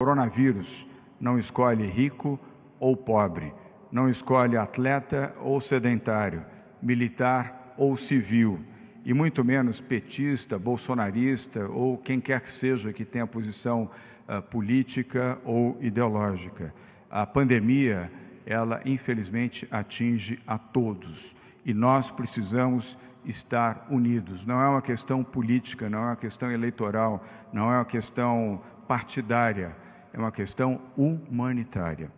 coronavírus não escolhe rico ou pobre, não escolhe atleta ou sedentário, militar ou civil, e muito menos petista, bolsonarista ou quem quer que seja que tenha posição uh, política ou ideológica. A pandemia, ela infelizmente atinge a todos e nós precisamos estar unidos. Não é uma questão política, não é uma questão eleitoral, não é uma questão partidária é uma questão humanitária.